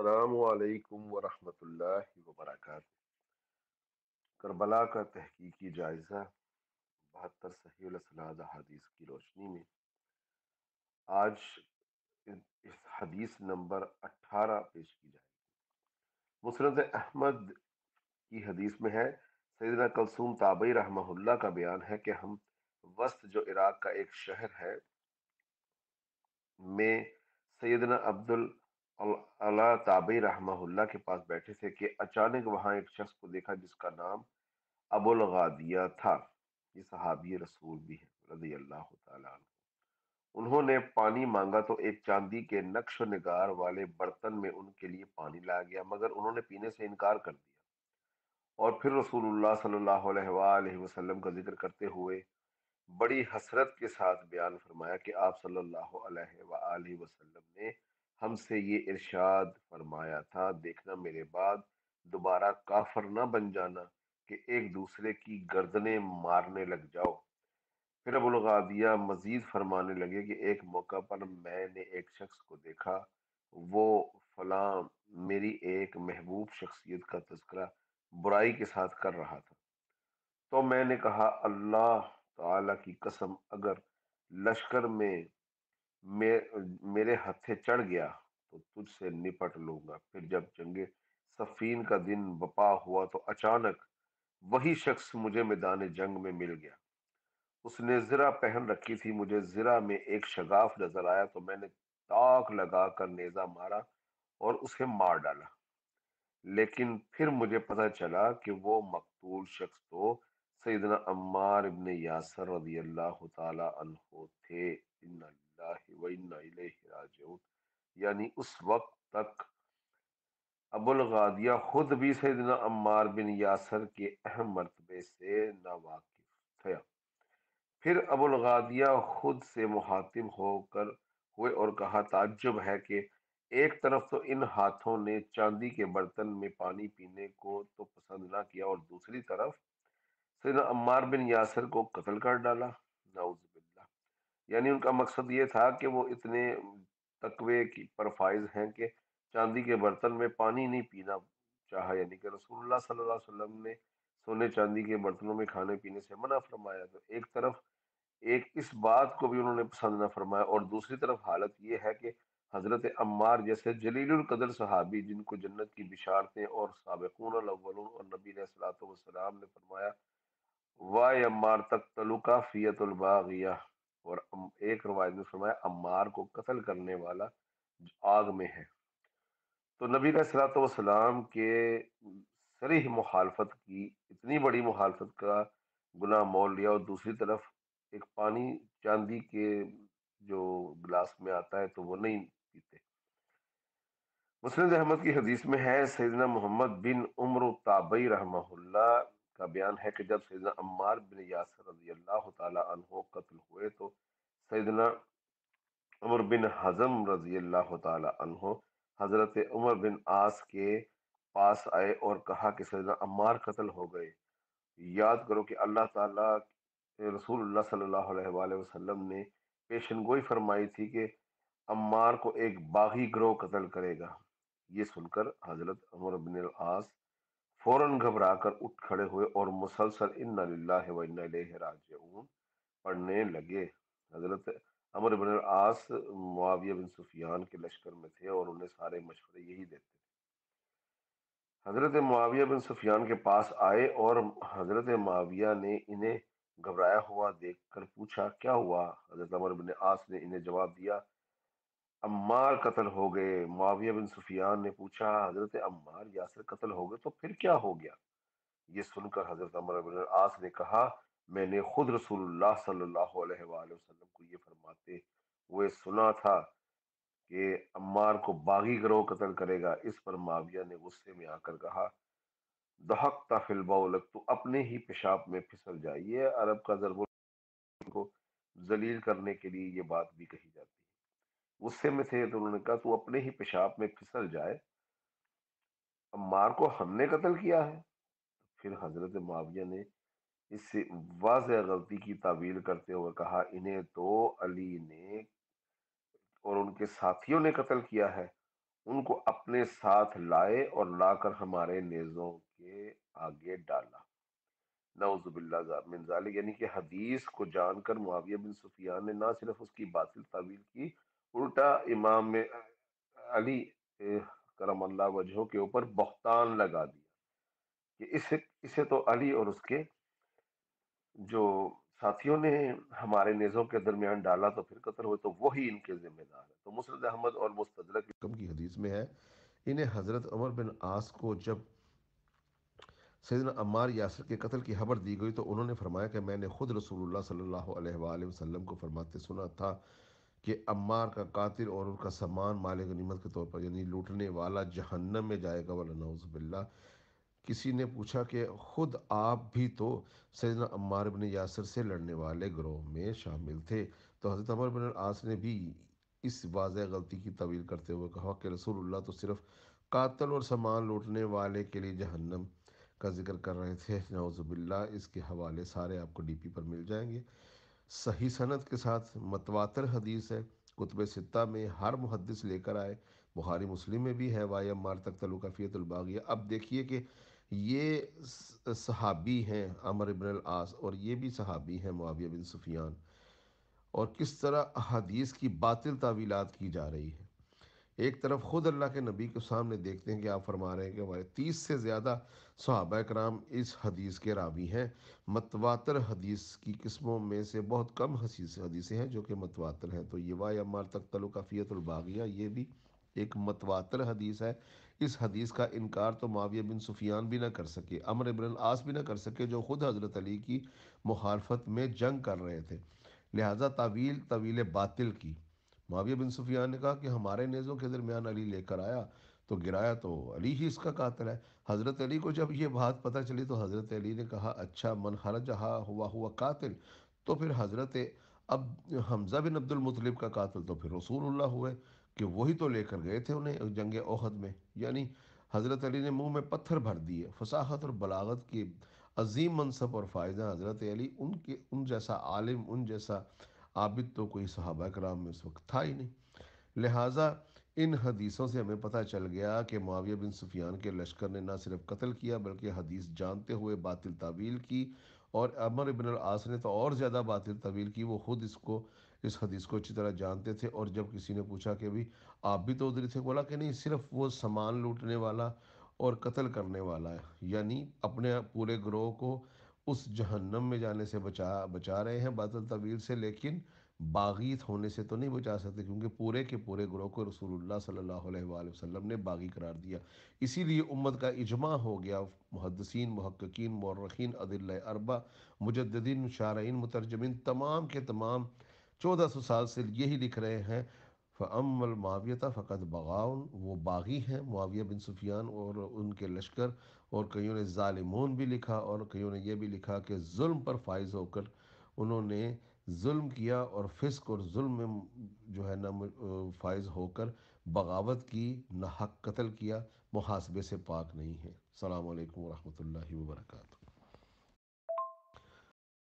अल्लाम वरहमल वबरक करबला का तहकीकी जायज़ा बहत्तर सही हदीस की रोशनी में आज इस हदीस नंबर अट्ठारह पेश की जाएगी मुसरत अहमद की हदीस में है सैदना कलसूम ताबई रहमहुल्ला का बयान है कि हम वस्त जो इराक का एक शहर है में सैदना अब्दुल अला ताबी रहमहुल्ला के पास बैठे थे कि अचानक वहां एक शख्स को देखा जिसका नाम अबुल गादिया था ये सहाबी रसूल भी है रजी अल्लाह उन्होंने पानी मांगा तो एक चांदी के नक्श निगार वाले बर्तन में उनके लिए पानी लाया गया मगर उन्होंने पीने से इनकार कर दिया और फिर रसूलुल्लाह सल्लल्लाहु अलैहि वसल्लम का जिक्र करते हुए बड़ी हसरत के साथ बयान फरमाया कि आप सल्लल्लाहु अलैहि वसल्लम ने हमसे ये इरशाद फरमाया था देखना मेरे बाद दोबारा काफर ना बन जाना कि एक दूसरे की गर्दनें मारने लग जाओ फिर अबुल गादिया मजीद फरमाने लगे कि एक मौका पर मैंने एक शख्स को देखा वो फला मेरी एक महबूब शख्सियत का तस्करा बुराई के साथ कर रहा था तो मैंने कहा अल्लाह ताला की कसम अगर लश्कर में मेरे हथे चढ़ गया तो तुझसे निपट लूंगा फिर जब चंगे सफीन का दिन बपा हुआ तो अचानक वही शख्स मुझे मैदान जंग में मिल गया उसने जिरा पहन रखी थी मुझे जिरा में एक शगाफ नजर आया तो मैंने ताक लगा कर नेजा मारा और उसे मार डाला लेकिन फिर मुझे पता चला कि वो मकतूल शख्स तो सईदना अम्मार इब्ने यासर रजी अल्लाह तला थे यानी उस वक्त तक अबुल गादिया खुद भी सैदना अम्मार बिन यासर के अहम मरतबे से नावाकिफ था फिर अबुल गादिया खुद से मुहातिब होकर हुए और कहा ताज्जुब है कि एक तरफ तो इन हाथों ने चांदी के बर्तन में पानी पीने को तो पसंद ना किया और दूसरी तरफ सैदना अम्मार बिन यासर को कत्ल कर डाला नाउज यानी उनका मकसद ये था कि वो इतने तकवे की परफाइज हैं कि चांदी के बर्तन में पानी नहीं पीना चाहा यानी कि रसूलुल्लाह सल्लल्लाहु अलैहि वसल्लम ने सोने चांदी के बर्तनों में खाने पीने से मना फरमाया तो एक तरफ एक इस बात को भी उन्होंने पसंद न फरमाया और दूसरी तरफ हालत ये है कि हजरत अम्मार जैसे जलील कदर सहाबी जिनको जन्नत की बिशारतें और सबकून और नबी सलाम ने फरमाया वाह अम्मार तक तलुका फ़ियतुलबागिया और एक रवायत में फरमाया अम्मार को कत्ल करने वाला आग में है तो नबी सलाम के सरीह मुखालफत की इतनी बड़ी मुखालफत का गुना मोल लिया और दूसरी तरफ एक पानी चांदी के जो गिलास में आता है तो वो नहीं पीते मुस्लिम अहमद की हदीस में है सैदना मोहम्मद बिन उम्र ताबई रहमहुल्ला का बयान है कि जब सैदना अम्मार बिन यासर रजी अल्लाह तहो कत्ल हुए तो सैदना उमर बिन हजम रजी अल्लाह तहो हजरत उमर बिन आस के पास आए और कहा कि सैदना अम्मार कत्ल हो गए याद करो कि अल्लाह ताला रसूल सल्लल्लाहु अलैहि वसल्लम ने पेशन गोई फरमाई थी कि अम्मार को एक बागी ग्रोह कत्ल करेगा ये सुनकर हजरत उमर बिन आस फौरन घबराकर उठ खड़े हुए और मुसलसल पढ़ने लगे हजरत अमर बिन आस मुआविया बिन सुफियान के लश्कर में थे और उन्हें सारे मशवरे यही देते थे हजरत मुआविया बिन सुफियान के पास आए और हजरत मुआविया ने इन्हें घबराया हुआ देखकर पूछा क्या हुआ हजरत अमर बिन आस ने इन्हें जवाब दिया अम्मार कत्ल हो गए माविया बिन सुफियान ने पूछा हजरत अम्मार यासर कत्ल हो गए तो फिर क्या हो गया ये सुनकर हजरत अमर बिन आस ने कहा मैंने खुद रसूलुल्लाह सल्लल्लाहु अलैहि वसल्लम को ये फरमाते हुए सुना था कि अम्मार को बागी ग्रोह कत्ल करेगा इस पर माविया ने गुस्से में आकर कहा दहक तफिल बौलक तो अपने ही पेशाब में फिसल जाइए अरब का जरबुल को जलील करने के लिए ये बात भी कही जाती है गुस्से में थे तो उन्होंने कहा तू अपने ही पेशाब में फिसल जाए अम्मार को हमने कत्ल किया है फिर हजरत माविया ने इससे वाज गलती की तावील करते हुए कहा इन्हें तो अली ने और उनके साथियों ने कत्ल किया है उनको अपने साथ लाए और लाकर हमारे नेजों के आगे डाला नवजुबिल्लाजामिनजाली यानी कि हदीस को जानकर मुआविया बिन सुफियान ने ना सिर्फ उसकी बातिल तावील की उल्टा इमाम अली करम अल्लाह के ऊपर बहतान लगा दिया कि इसे इसे तो अली और उसके जो साथियों ने हमारे नेज़ों के दरमियान डाला तो फिर कतर हुए तो वही इनके जिम्मेदार है तो मुसरत अहमद और मुस्तरक की हदीस में है इन्हें हज़रत उमर बिन आस को जब सैदन अमार यासर के कत्ल की खबर दी गई तो उन्होंने फरमाया कि मैंने खुद रसूलुल्लाह सल्लल्लाहु अलैहि वसल्लम को फरमाते सुना था कि अम्मार का कातिल और उनका सामान मालिक नीमत के तौर पर यानी लूटने वाला जहन्नम में जाएगा वल्ला किसी ने पूछा कि खुद आप भी तो सजना अम्मार बिन यासर से लड़ने वाले ग्रोह में शामिल थे तो हज़रत अमर बिन आस ने भी इस वाज गलती की तवील करते हुए कहा कि रसूलुल्लाह तो सिर्फ कातल और सामान लूटने वाले के लिए जहन्नम का जिक्र कर रहे थे नौजबिल्ला इसके हवाले सारे आपको डीपी पर मिल जाएंगे सही सनत के साथ मतवातर हदीस है कुतब सित्ता में हर मुहदस लेकर आए बुहारी मुस्लिम में भी है वाई मार तक तलुकाफ़ियतबागिया अब देखिए कि ये सहाबी हैं अमर इबन आस और ये भी सहाबी हैं मुआविया बिन सुफियान और किस तरह हदीस की बातिल तावीलात की जा रही है एक तरफ ख़ुद अल्लाह के नबी के सामने देखते हैं कि आप फरमा रहे हैं कि हमारे तीस से ज़्यादा सहाब कराम इस हदीस के रावी हैं मतवातर हदीस की किस्मों में से बहुत कम हसीस हदीसें हैं जो कि मतवातर हैं तो ये वाह अमार तक तलुकाफ़ीतबागिया ये भी एक मतवातर हदीस है इस हदीस का इनकार तो माविया बिन सुफियान भी ना कर सके अमर इबन आस भी ना कर सके जो ख़ुद हज़रत अली की मुखालफत में जंग कर रहे थे लिहाजा तावील तवील बातिल की माविया बिन सुफियान ने कहा कि हमारे नेज़ों के दरमियान अली लेकर आया तो गिराया तो अली ही इसका कातल है हज़रत अली को जब ये बात पता चली तो हज़रत अली ने कहा अच्छा मन खरज हुआ हुआ कातिल तो फिर हज़रत अब हमजा बिन अब्दुलमतलब का कातिल तो फिर रसूलुल्लाह हुए कि वही तो लेकर गए थे उन्हें जंग ओहद में यानी हज़रत अली ने मुँह में पत्थर भर दिए फसाहत और बलागत के अजीम मनसब और फ़ायदा हज़रत अली उनके उन जैसा आलिम उन जैसा आबिद तो कोई सहाबा कराम में उस वक्त था ही नहीं लिहाजा इन हदीसों से हमें पता चल गया कि माविया बिन सुफियान के लश्कर ने ना सिर्फ कत्ल किया बल्कि हदीस जानते हुए बातिल तावील की और अमर इबन आस ने तो और ज़्यादा बातिल तवील की वो ख़ुद इसको इस हदीस को अच्छी तरह जानते थे और जब किसी ने पूछा कि भाई आप भी तो उधर थे बोला कि नहीं सिर्फ वो सामान लूटने वाला और कत्ल करने वाला है यानी अपने पूरे ग्रोह को उस जहन्नम में जाने से बचा बचा रहे हैं बादल तवील से लेकिन बागीत होने से तो नहीं बचा सकते क्योंकि पूरे के पूरे ग्रोह को रसूलुल्लाह सल्लल्लाहु अलैहि वसल्लम ने बागी करार दिया इसीलिए उम्मत का इजमा हो गया मुहदसिन महक्कीन मौरखीन अदिल अरबा मुजद्दीन शारन मुतरजमिन तमाम के तमाम चौदह सौ साल से यही लिख रहे हैं फ़मल मावियता फ़कत बगाउन वो बागी हैं माविया बिन सुफियान और उनके लश्कर और कईयों ने ालिमून भी लिखा और कईयों ने यह भी लिखा कि म पर फाइज होकर उन्होंने जुल्म किया और फिस्क और जुल्म में जो है न फाइज होकर बगावत की ना हक कत्ल किया मुहासबे से पाक नहीं है सलामकम वरहमल वर्का